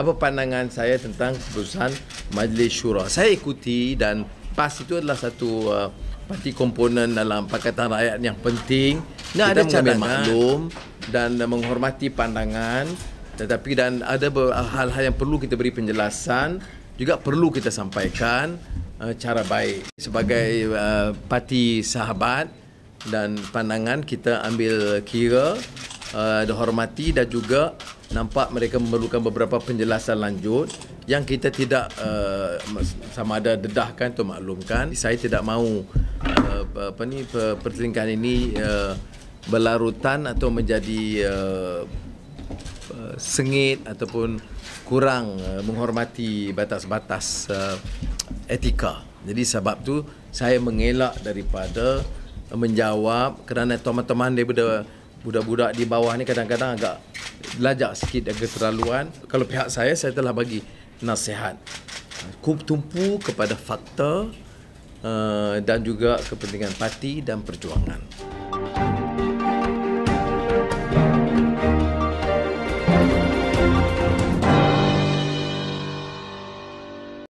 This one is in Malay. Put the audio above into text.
apa pandangan saya tentang keputusan Majlis Syura. Saya ikuti dan PAS itu adalah satu uh, parti komponen dalam Pakatan Rakyat yang penting. Nah, ada cadangan maklum dan uh, menghormati pandangan tetapi dan ada uh, hal-hal yang perlu kita beri penjelasan juga perlu kita sampaikan uh, cara baik sebagai uh, parti sahabat dan pandangan kita ambil kira uh, dihormati dan juga nampak mereka memerlukan beberapa penjelasan lanjut yang kita tidak uh, sama ada dedahkan atau maklumkan. Saya tidak mahu uh, eh, apa ni pertelingkan ini uh, berlarutan atau menjadi uh, uh, sengit ataupun kurang uh, menghormati batas-batas uh, etika. Jadi sebab tu saya mengelak daripada menjawab kerana teman-teman daripada budak-budak di bawah ni kadang-kadang agak belajar sikit dari keterlaluan kalau pihak saya saya telah bagi nasihat tumpu kepada fakta uh, dan juga kepentingan parti dan perjuangan